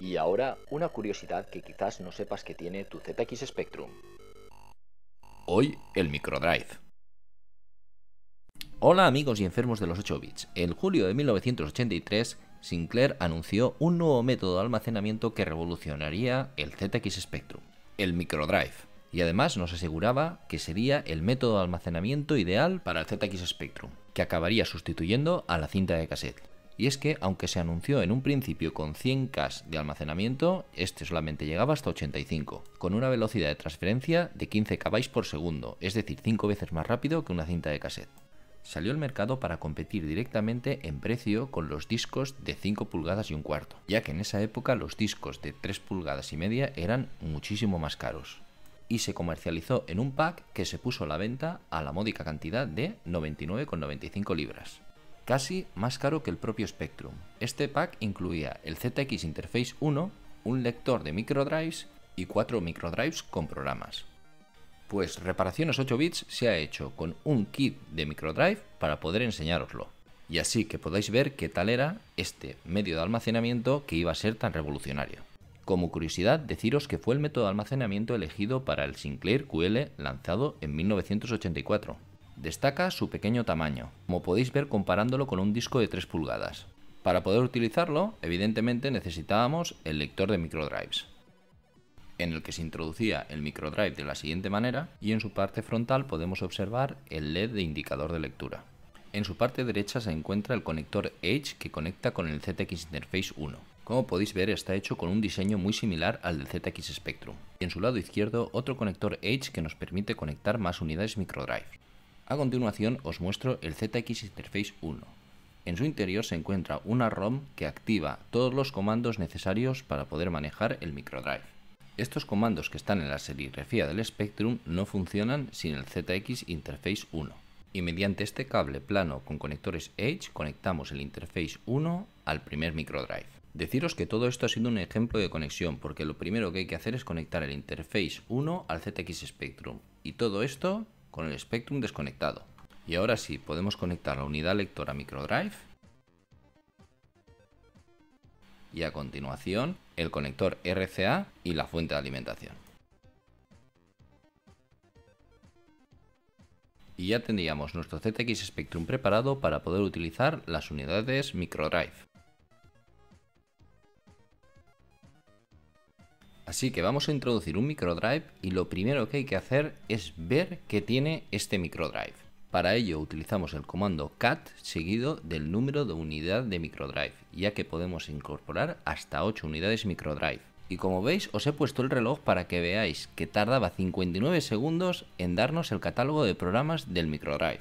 Y ahora, una curiosidad que quizás no sepas que tiene tu ZX Spectrum. Hoy, el microdrive. Hola amigos y enfermos de los 8 bits. En julio de 1983, Sinclair anunció un nuevo método de almacenamiento que revolucionaría el ZX Spectrum, el microdrive. Y además nos aseguraba que sería el método de almacenamiento ideal para el ZX Spectrum, que acabaría sustituyendo a la cinta de cassette. Y es que, aunque se anunció en un principio con 100K de almacenamiento, este solamente llegaba hasta 85, con una velocidad de transferencia de 15 KB por segundo, es decir, 5 veces más rápido que una cinta de cassette salió al mercado para competir directamente en precio con los discos de 5 pulgadas y un cuarto, ya que en esa época los discos de 3 pulgadas y media eran muchísimo más caros. Y se comercializó en un pack que se puso a la venta a la módica cantidad de 99,95 libras casi más caro que el propio Spectrum. Este pack incluía el ZX Interface 1, un lector de microdrives y cuatro microdrives con programas. Pues reparaciones 8 bits se ha hecho con un kit de microdrive para poder enseñároslo. Y así que podáis ver qué tal era este medio de almacenamiento que iba a ser tan revolucionario. Como curiosidad, deciros que fue el método de almacenamiento elegido para el Sinclair QL lanzado en 1984. Destaca su pequeño tamaño, como podéis ver comparándolo con un disco de 3 pulgadas. Para poder utilizarlo, evidentemente necesitábamos el lector de microdrives, en el que se introducía el microdrive de la siguiente manera y en su parte frontal podemos observar el LED de indicador de lectura. En su parte derecha se encuentra el conector Edge que conecta con el ZX Interface 1. Como podéis ver está hecho con un diseño muy similar al del ZX Spectrum. Y en su lado izquierdo otro conector Edge que nos permite conectar más unidades microdrive. A continuación os muestro el ZX Interface 1. En su interior se encuentra una ROM que activa todos los comandos necesarios para poder manejar el microdrive. Estos comandos que están en la serigrafía del Spectrum no funcionan sin el ZX Interface 1. Y mediante este cable plano con conectores Edge conectamos el Interface 1 al primer microdrive. Deciros que todo esto ha sido un ejemplo de conexión porque lo primero que hay que hacer es conectar el Interface 1 al ZX Spectrum. Y todo esto con el Spectrum desconectado. Y ahora sí, podemos conectar la unidad lectora MicroDrive y a continuación el conector RCA y la fuente de alimentación. Y ya tendríamos nuestro ZX Spectrum preparado para poder utilizar las unidades MicroDrive. Así que vamos a introducir un microdrive y lo primero que hay que hacer es ver qué tiene este microdrive. Para ello utilizamos el comando cat seguido del número de unidad de microdrive, ya que podemos incorporar hasta 8 unidades microdrive. Y como veis os he puesto el reloj para que veáis que tardaba 59 segundos en darnos el catálogo de programas del microdrive.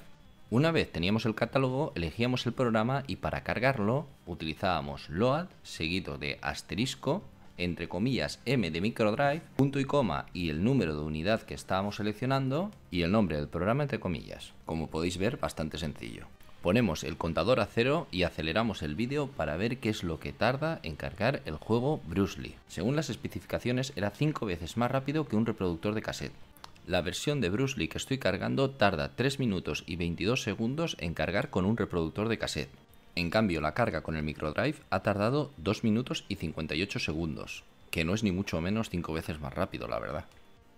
Una vez teníamos el catálogo, elegíamos el programa y para cargarlo utilizábamos load seguido de asterisco entre comillas, M de microdrive, punto y coma y el número de unidad que estábamos seleccionando y el nombre del programa entre comillas. Como podéis ver, bastante sencillo. Ponemos el contador a cero y aceleramos el vídeo para ver qué es lo que tarda en cargar el juego Bruce Lee. Según las especificaciones era 5 veces más rápido que un reproductor de cassette. La versión de Bruce Lee que estoy cargando tarda 3 minutos y 22 segundos en cargar con un reproductor de cassette. En cambio, la carga con el microdrive ha tardado 2 minutos y 58 segundos, que no es ni mucho menos 5 veces más rápido, la verdad.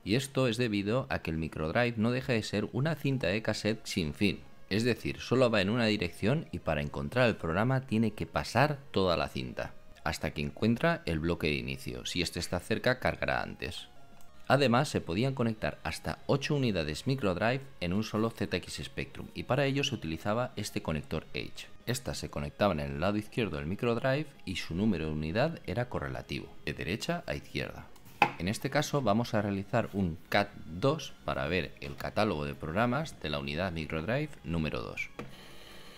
Y esto es debido a que el microdrive no deja de ser una cinta de cassette sin fin, es decir, solo va en una dirección y para encontrar el programa tiene que pasar toda la cinta, hasta que encuentra el bloque de inicio, si este está cerca cargará antes. Además, se podían conectar hasta 8 unidades microdrive en un solo ZX Spectrum y para ello se utilizaba este conector Edge. Estas se conectaban en el lado izquierdo del microdrive y su número de unidad era correlativo, de derecha a izquierda. En este caso vamos a realizar un CAT2 para ver el catálogo de programas de la unidad microdrive número 2.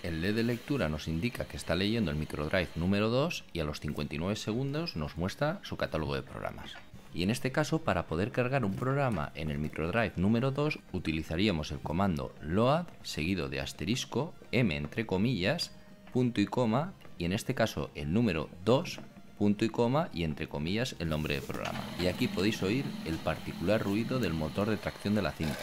El LED de lectura nos indica que está leyendo el microdrive número 2 y a los 59 segundos nos muestra su catálogo de programas y en este caso para poder cargar un programa en el microdrive número 2 utilizaríamos el comando load seguido de asterisco m entre comillas punto y coma y en este caso el número 2 punto y coma y entre comillas el nombre del programa y aquí podéis oír el particular ruido del motor de tracción de la cinta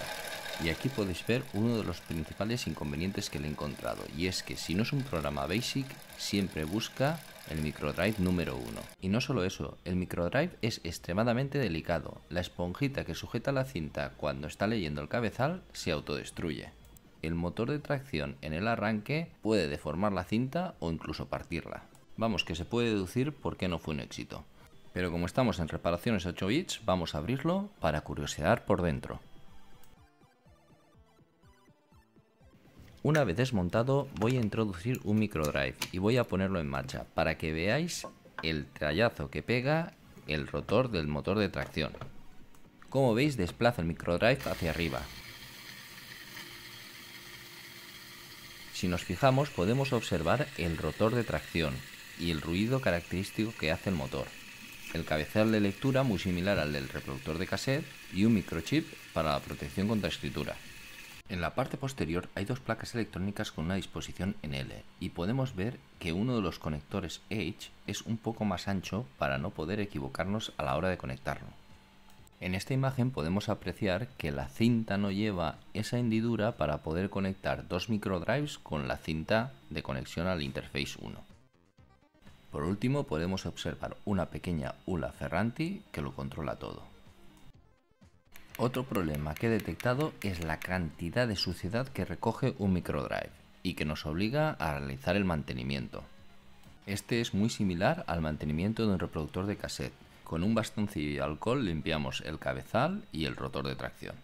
y aquí podéis ver uno de los principales inconvenientes que le he encontrado, y es que si no es un programa BASIC, siempre busca el microdrive número 1. Y no solo eso, el microdrive es extremadamente delicado. La esponjita que sujeta la cinta cuando está leyendo el cabezal se autodestruye. El motor de tracción en el arranque puede deformar la cinta o incluso partirla. Vamos, que se puede deducir por qué no fue un éxito. Pero como estamos en reparaciones 8 bits, vamos a abrirlo para curiosear por dentro. Una vez desmontado voy a introducir un microdrive y voy a ponerlo en marcha para que veáis el trayazo que pega el rotor del motor de tracción. Como veis desplazo el microdrive hacia arriba. Si nos fijamos podemos observar el rotor de tracción y el ruido característico que hace el motor. El cabezal de lectura muy similar al del reproductor de cassette y un microchip para la protección contra escritura. En la parte posterior hay dos placas electrónicas con una disposición en L y podemos ver que uno de los conectores H es un poco más ancho para no poder equivocarnos a la hora de conectarlo. En esta imagen podemos apreciar que la cinta no lleva esa hendidura para poder conectar dos microdrives con la cinta de conexión al interface 1. Por último podemos observar una pequeña ULA Ferranti que lo controla todo. Otro problema que he detectado es la cantidad de suciedad que recoge un microdrive y que nos obliga a realizar el mantenimiento. Este es muy similar al mantenimiento de un reproductor de cassette. Con un bastoncillo de alcohol limpiamos el cabezal y el rotor de tracción.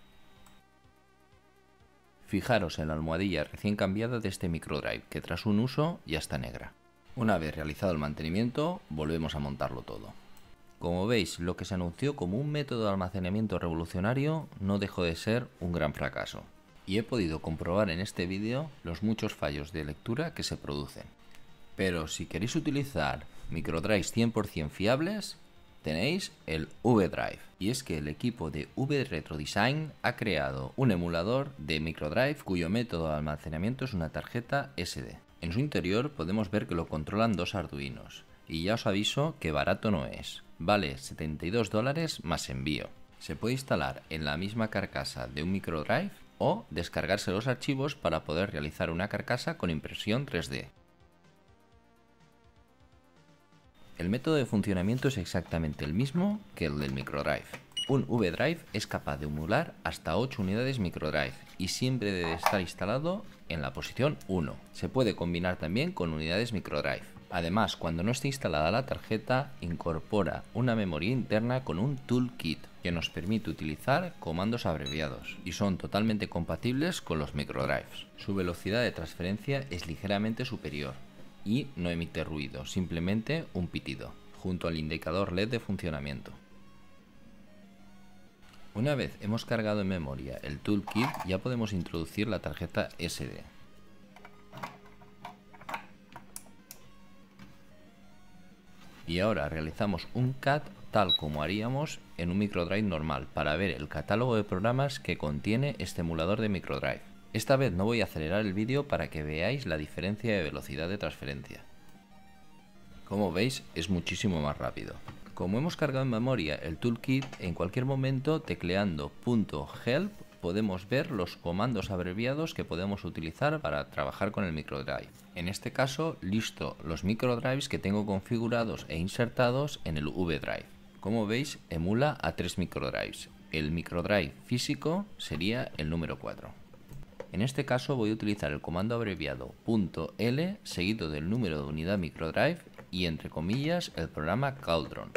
Fijaros en la almohadilla recién cambiada de este microdrive que tras un uso ya está negra. Una vez realizado el mantenimiento volvemos a montarlo todo. Como veis, lo que se anunció como un método de almacenamiento revolucionario no dejó de ser un gran fracaso. Y he podido comprobar en este vídeo los muchos fallos de lectura que se producen. Pero si queréis utilizar microdrives 100% fiables, tenéis el V-Drive. Y es que el equipo de V Retro ha creado un emulador de microdrive cuyo método de almacenamiento es una tarjeta SD. En su interior podemos ver que lo controlan dos arduinos. Y ya os aviso que barato no es. Vale 72 dólares más envío. Se puede instalar en la misma carcasa de un microdrive o descargarse los archivos para poder realizar una carcasa con impresión 3D. El método de funcionamiento es exactamente el mismo que el del microdrive. Un V-Drive es capaz de emular hasta 8 unidades microdrive y siempre debe estar instalado en la posición 1. Se puede combinar también con unidades microdrive. Además, cuando no esté instalada la tarjeta, incorpora una memoria interna con un toolkit que nos permite utilizar comandos abreviados y son totalmente compatibles con los microdrives. Su velocidad de transferencia es ligeramente superior y no emite ruido, simplemente un pitido, junto al indicador LED de funcionamiento. Una vez hemos cargado en memoria el toolkit, ya podemos introducir la tarjeta SD. y ahora realizamos un cat tal como haríamos en un microdrive normal para ver el catálogo de programas que contiene este emulador de microdrive. Esta vez no voy a acelerar el vídeo para que veáis la diferencia de velocidad de transferencia. Como veis es muchísimo más rápido. Como hemos cargado en memoria el toolkit, en cualquier momento tecleando .help podemos ver los comandos abreviados que podemos utilizar para trabajar con el microdrive. En este caso, listo los microdrives que tengo configurados e insertados en el V-Drive. Como veis, emula a tres microdrives. El microdrive físico sería el número 4. En este caso voy a utilizar el comando abreviado .l seguido del número de unidad microdrive y entre comillas el programa Cauldron.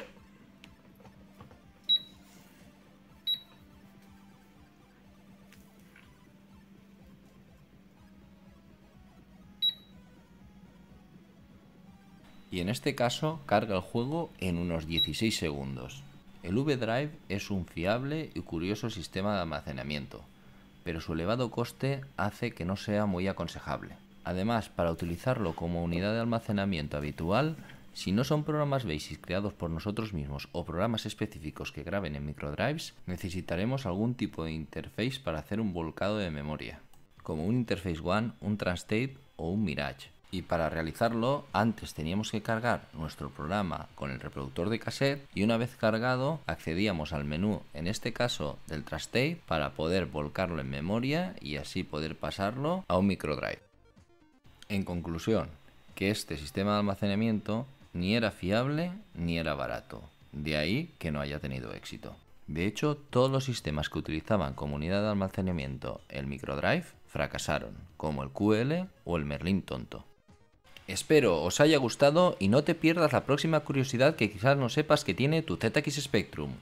y en este caso carga el juego en unos 16 segundos. El V-Drive es un fiable y curioso sistema de almacenamiento, pero su elevado coste hace que no sea muy aconsejable. Además, para utilizarlo como unidad de almacenamiento habitual, si no son programas BASIC creados por nosotros mismos o programas específicos que graben en microdrives, necesitaremos algún tipo de interface para hacer un volcado de memoria, como un Interface One, un Transtape o un Mirage y para realizarlo antes teníamos que cargar nuestro programa con el reproductor de cassette y una vez cargado accedíamos al menú en este caso del Trust para poder volcarlo en memoria y así poder pasarlo a un microdrive. En conclusión, que este sistema de almacenamiento ni era fiable ni era barato, de ahí que no haya tenido éxito. De hecho, todos los sistemas que utilizaban como unidad de almacenamiento el microdrive fracasaron, como el QL o el Merlin tonto. Espero os haya gustado y no te pierdas la próxima curiosidad que quizás no sepas que tiene tu ZX Spectrum.